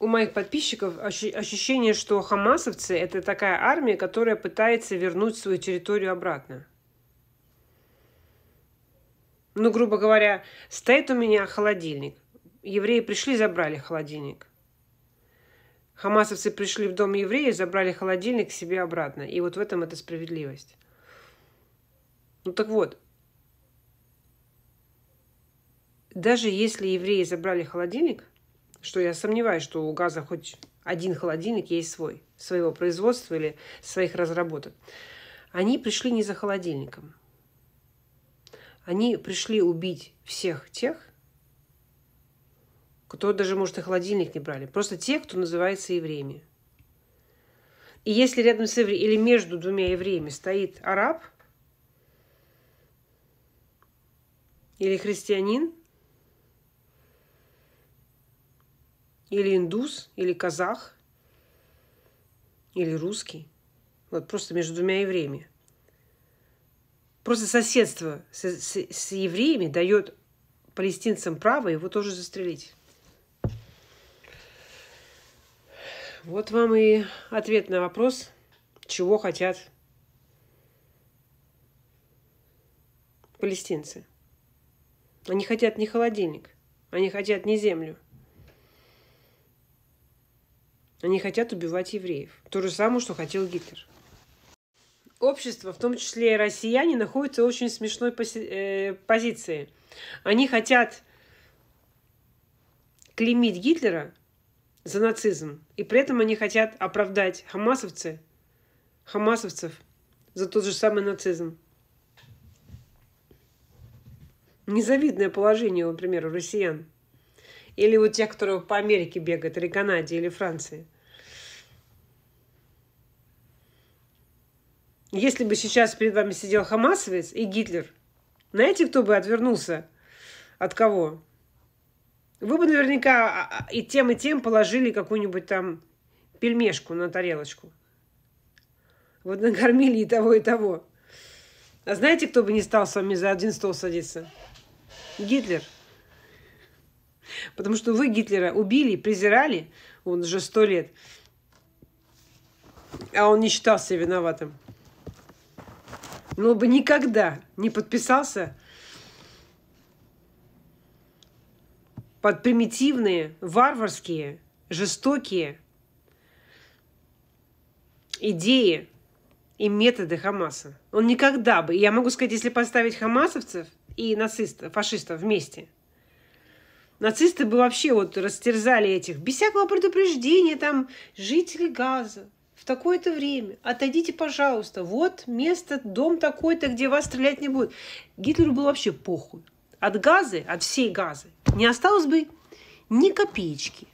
у моих подписчиков ощущение, что хамасовцы – это такая армия, которая пытается вернуть свою территорию обратно. Ну, грубо говоря, стоит у меня холодильник. Евреи пришли, забрали холодильник. Хамасовцы пришли в дом евреев, забрали холодильник себе обратно. И вот в этом это справедливость. Ну так вот, даже если евреи забрали холодильник, что я сомневаюсь, что у газа хоть один холодильник есть свой, своего производства или своих разработок. Они пришли не за холодильником. Они пришли убить всех тех, кто даже, может, и холодильник не брали. Просто тех, кто называется евреями. И если рядом с евреем или между двумя евреями стоит араб или христианин, Или индус, или казах, или русский. Вот просто между двумя евреями. Просто соседство с, с, с евреями дает палестинцам право его тоже застрелить. Вот вам и ответ на вопрос, чего хотят палестинцы. Они хотят не холодильник, они хотят не землю – они хотят убивать евреев. То же самое, что хотел Гитлер. Общество, в том числе и россияне, находится в очень смешной пози- э, позиции. Они хотят клеймить Гитлера за нацизм, и при этом они хотят оправдать хамасовцы, хамасовцев за тот же самый нацизм. Незавидное положение, например, у россиян – или у тех, которые по Америке бегают, или Канаде, или Франции? Если бы сейчас перед вами сидел Хамасовец и Гитлер, знаете, кто бы отвернулся? От кого? Вы бы наверняка а, а, и тем, и тем положили какую-нибудь там пельмешку на тарелочку. Вот накормили и того, и того. А знаете, кто бы не стал с вами за один стол садиться? Гитлер. Потому что вы Гитлера убили, презирали, он уже сто лет, а он не считался виноватым. Но бы никогда не подписался под примитивные, варварские, жестокие идеи и методы Хамаса. Он никогда бы, я могу сказать, если поставить хамасовцев и нацистов, фашистов вместе – Нацисты бы вообще вот растерзали этих без всякого предупреждения, там, жители Газа в такое-то время, отойдите, пожалуйста, вот место, дом такой-то, где вас стрелять не будут. Гитлеру было вообще похуй. От газы, от всей газы не осталось бы ни копеечки.